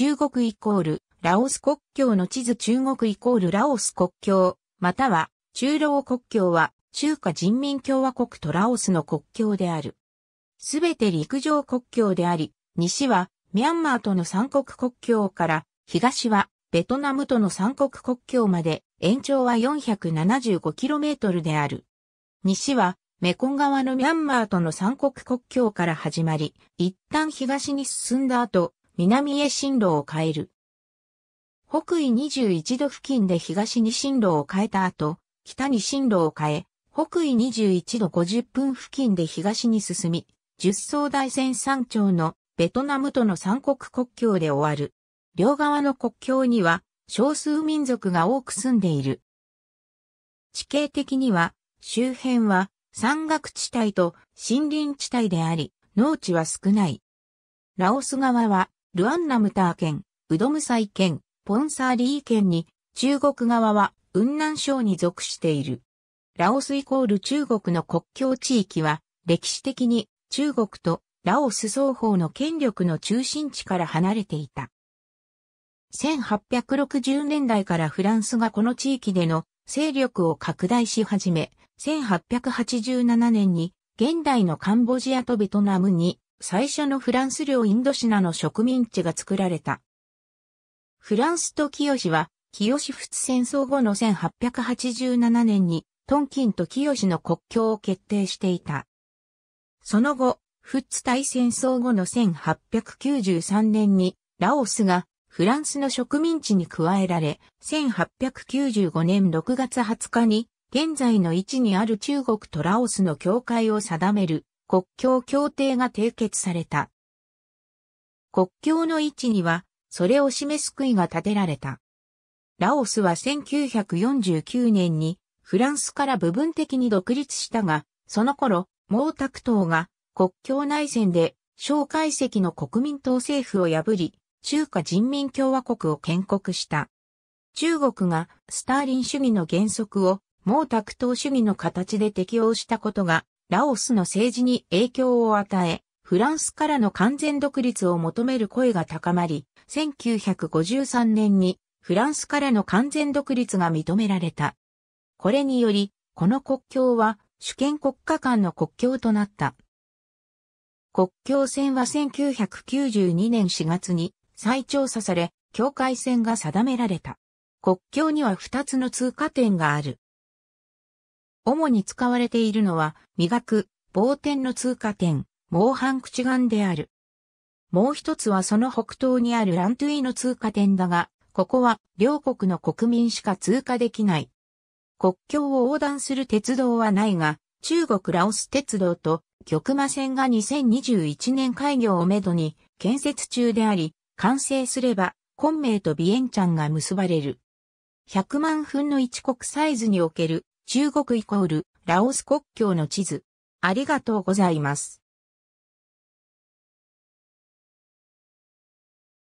中国イコール、ラオス国境の地図中国イコールラオス国境、または、中老国境は、中華人民共和国とラオスの国境である。すべて陸上国境であり、西は、ミャンマーとの三国国境から、東は、ベトナムとの三国国境まで、延長は 475km である。西は、メコン川のミャンマーとの三国国境から始まり、一旦東に進んだ後、南へ進路を変える。北緯21度付近で東に進路を変えた後、北に進路を変え、北緯21度50分付近で東に進み、十層大山山頂のベトナムとの三国国境で終わる。両側の国境には少数民族が多く住んでいる。地形的には周辺は山岳地帯と森林地帯であり、農地は少ない。ラオス側はルアンナムター県、ウドムサイ県、ポンサーリー県に、中国側は雲南省に属している。ラオスイコール中国の国境地域は、歴史的に中国とラオス双方の権力の中心地から離れていた。1860年代からフランスがこの地域での勢力を拡大し始め、1887年に現代のカンボジアとベトナムに最初のフランス領インドシナの植民地が作られた。フランスと清は、清仏戦争後の1887年に、トンキンと清の国境を決定していた。その後、仏大戦争後の1893年に、ラオスがフランスの植民地に加えられ、1895年6月20日に、現在の位置にある中国とラオスの境界を定める国境協定が締結された。国境の位置には、それを示す杭が立てられた。ラオスは1949年にフランスから部分的に独立したが、その頃、毛沢東が国境内戦で蒋介石の国民党政府を破り、中華人民共和国を建国した。中国がスターリン主義の原則を毛沢東主義の形で適用したことがラオスの政治に影響を与え、フランスからの完全独立を求める声が高まり、1953年にフランスからの完全独立が認められた。これにより、この国境は主権国家間の国境となった。国境線は1992年4月に再調査され、境界線が定められた。国境には2つの通過点がある。主に使われているのは、磨く、棒点の通過点、毛半口眼である。もう一つはその北東にあるラントゥイの通過点だが、ここは両国の国民しか通過できない。国境を横断する鉄道はないが、中国ラオス鉄道と玉馬線が2021年開業をめどに建設中であり、完成すれば、昆明とビエンチャンが結ばれる。100万分の1国サイズにおける中国イコールラオス国境の地図。ありがとうございます。